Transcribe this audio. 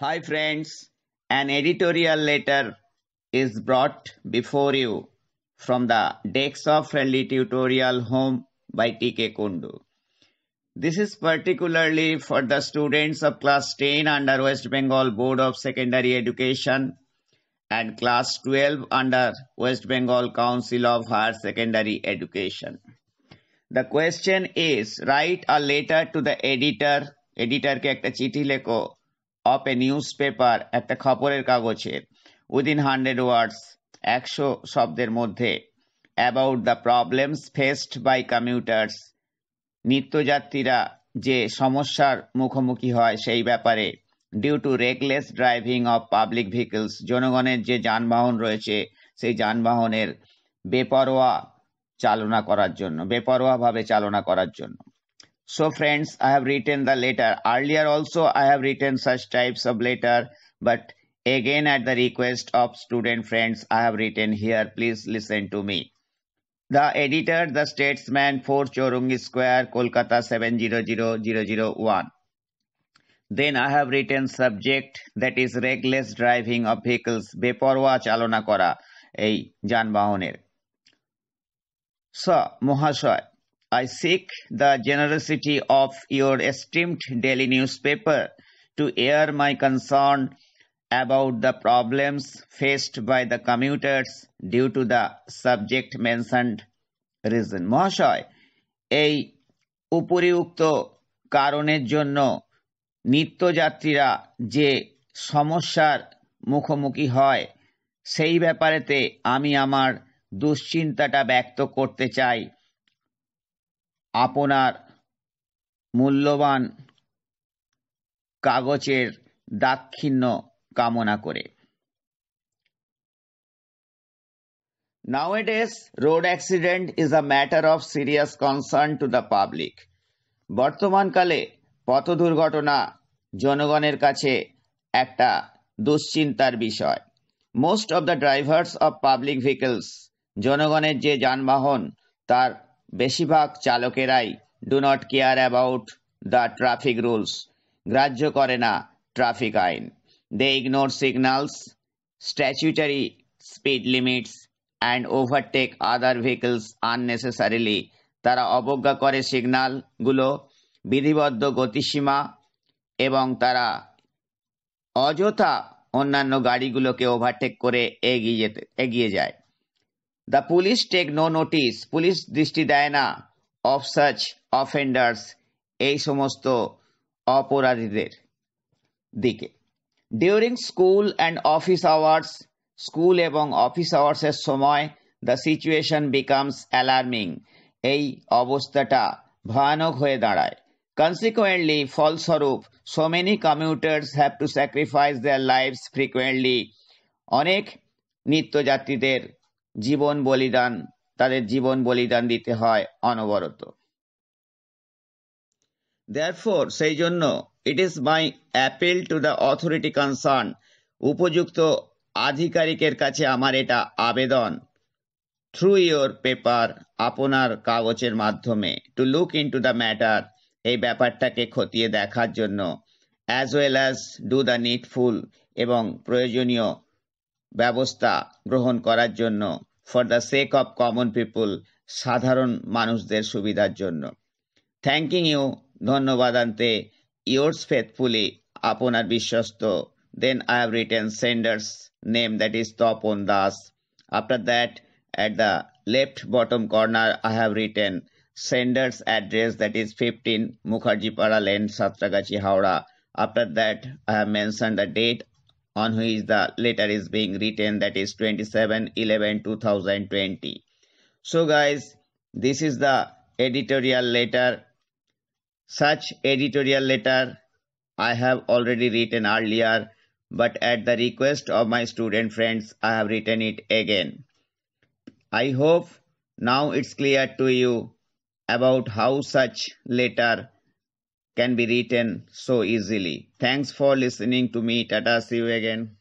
Hi friends, an editorial letter is brought before you from the decks of Friendly Tutorial Home by TK Kundu. This is particularly for the students of class 10 under West Bengal Board of Secondary Education and class 12 under West Bengal Council of Higher Secondary Education. The question is write a letter to the editor, editor ke ekta chiti leko. Of a news paper একটা খবরের কাগজের within hundred words একশো শব্দের মধ্যে about the problems faced by commuters নিত্যযাত্রীরা যে সমস্যার মুখোমুখি হয় সেই ব্যাপারে due to reckless driving of public vehicles জনগণের যে যানবাহন রয়েছে সেই যানবাহনের বেপরোয়া চালনা করার জন্য বেপরোয়াভাবে চালনা করার জন্য So friends, I have written the letter. Earlier also I have written such types of letter, but again at the request of student friends, I have written here. Please listen to me. The editor, the statesman, 4 Chorungi Square, Kolkata 700001. Then I have written subject that is reckless driving of vehicles, বেপরোয়া Kora, a Jan যানবাহনের So মহাশয় I seek the generosity of your esteemed daily newspaper to air my concern about the problems faced by the commuters due to the subject mentioned reason. মহাশয় এই উপরিউক্ত কারণের জন্য নিত্যযাত্রীরা যে সমস্যার মুখোমুখি হয় সেই ব্যাপারেতে আমি আমার দুশ্চিন্তাটা ব্যক্ত করতে চাই আপনার মূল্যবান কাগজের দাক্ষিণ্য কামনা করে Nowadays, road accident is a matter of serious concern to the public বর্তমানকালে পথ দুর্ঘটনা জনগণের কাছে একটা দুশ্চিন্তার বিষয় most of the drivers of public vehicles জনগণের যে যানবাহন তার বেশিরভাগ চালকেরাই do not care about the traffic rules গ্রাহ্য করে না ট্রাফিক আইন they ignore signals statutory speed limits and overtake other vehicles unnecessarily তারা অবজ্ঞা করে সিগনালগুলো বিধিবদ্ধ গতিসীমা এবং তারা অযথা অন্যান্য গাড়িগুলোকে ওভারটেক করে এগিয়ে যেতে এগিয়ে যায় the police take no notice police দৃষ্টি দেয় না অফ সাচ অফেন্ডার্স এই সমস্ত অপরাধীদের দিকে during school and office hours school এবং অফিস আওয়ার্সের সময় দ্য সিচুয়েশন বিকামস অ্যালার্মিং এই অবস্থাটা ভয়ানক হয়ে দাঁড়ায় কনসিকুয়েন্টলি ফলস্বরূপ so many commuters have to sacrifice their lives frequently অনেক নিত্যযাত্রীদের জীবন বলিদান তাদের জীবন বলিদান দিতে হয় অনবরত therefore সেই জন্য it is my appeal to the authority concern উপযুক্ত আধিকারিকের কাছে আমার এটা আবেদন থ্রু ইয়োর পেপার আপনার কাগজের মাধ্যমে to look into the matter এই ব্যাপারটাকে খতিয়ে দেখার জন্য as well as do the needful এবং প্রয়োজনীয় ব্যবস্থা গ্রহণ করার জন্য for the sake of common people সাধারণ মানুষদের সুবিধার জন্য থ্যাংক ইউ ধন্যবাদ আনতে ইয়োর্স ফেথফুলি আপনার বিশ্বস্ত then I have written sender's name that is Tapan Das after that at the left bottom corner I have written sender's address that is fifteen Mukherjeepara lane Santragachi Howrah after that I have mention the date on which the letter is being written that is 27 11 2020 so guys this is the editorial letter such editorial letter i have already written earlier but at the request of my student friends i have written it again i hope now it's clear to you about how such letter can be written so easily. Thanks for listening to me. Tata, see you again.